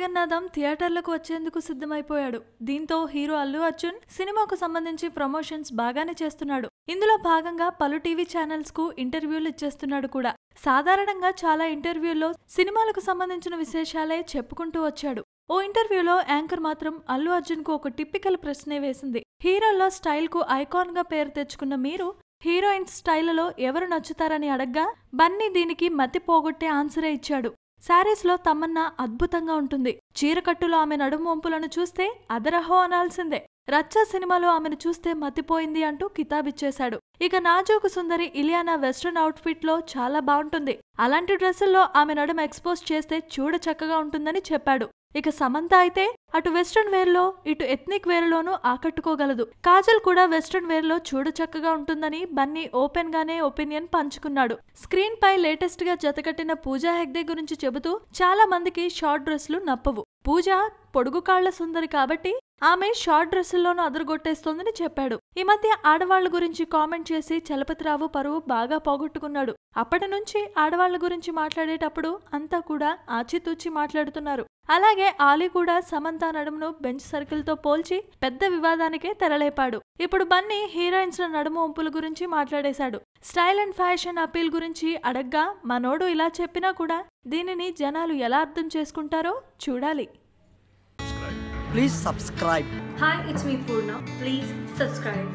జగన్నాథం థియేటర్లకు వచ్చేందుకు సిద్ధమైపోయాడు దీంతో హీరో అల్లు అర్జున్ సినిమాకు సంబంధించి ప్రమోషన్స్ బాగానే చేస్తున్నాడు ఇందులో భాగంగా పలు టీవీ ఛానల్స్ కు ఇంటర్వ్యూలు ఇచ్చేస్తున్నాడు కూడా సాధారణంగా చాలా ఇంటర్వ్యూల్లో సినిమాలకు సంబంధించిన విశేషాలే చెప్పుకుంటూ వచ్చాడు ఓ ఇంటర్వ్యూలో యాంకర్ మాత్రం అల్లు అర్జున్ కు ఒక టిపికల్ ప్రశ్నే వేసింది హీరోల్లో స్టైల్ కు ఐకాన్ గా పేరు తెచ్చుకున్న మీరు హీరోయిన్స్ స్టైల్లో ఎవరు నచ్చుతారని అడగ్గా బన్నీ దీనికి మతి పోగొట్టే ఆన్సరే ఇచ్చాడు శారీస్లో తమన్నా అద్భుతంగా ఉంటుంది చీరకట్టులో ఆమె నడుము వంపులను చూస్తే అదరహో అనాల్సిందే రచ్చ సినిమాలో ఆమెను చూస్తే మతిపోయింది అంటూ కితాబిచ్చేశాడు ఇక నాజోకు సుందరి ఇలియానా వెస్ట్రన్ అవుట్ఫిట్లో చాలా బాగుంటుంది అలాంటి డ్రెస్సుల్లో ఆమె నడుమ ఎక్స్పోజ్ చేస్తే చూడ చక్కగా ఉంటుందని చెప్పాడు ఇక సమంత అయితే అటు వెస్ట్రన్ వేర్లో ఇటు ఎథ్నిక్ వేర్లోనూ ఆకట్టుకోగలదు కాజల్ కూడా వెస్ట్రన్ వేర్లో చూడచక్కగా చక్కగా ఉంటుందని బన్నీ ఓపెన్ గానే ఒపీనియన్ పంచుకున్నాడు స్క్రీన్ పై లేటెస్ట్ గా జతకట్టిన పూజా హెగ్డే గురించి చెబుతూ చాలా మందికి షార్ట్ డ్రెస్లు నప్పవు పూజ పొడుగు కాళ్ల సుందరి కాబట్టి ఆమె షార్ట్ డ్రెస్సుల్లోనూ అదురుగొట్టేస్తోందని చెప్పాడు ఈ మధ్య ఆడవాళ్ల గురించి కామెంట్ చేసి చలపతిరావు పరువు బాగా పోగొట్టుకున్నాడు అప్పటి నుంచి ఆడవాళ్ల గురించి మాట్లాడేటప్పుడు అంతా కూడా ఆచితూచి మాట్లాడుతున్నారు అలాగే ఆలీ కూడా సమంత నడుమును బెంచ్ సర్కిల్తో పోల్చి పెద్ద వివాదానికే తెరలేపాడు ఇప్పుడు బన్నీ హీరోయిన్స్ల నడుము ఒంపుల గురించి మాట్లాడేశాడు స్టైల్ అండ్ ఫ్యాషన్ అపీల్ గురించి అడగ్గా మనోడు ఇలా చెప్పినా కూడా దీనిని జనాలు ఎలా అర్థం చేసుకుంటారో చూడాలి Please subscribe. Hi, it's me Purna. Please subscribe.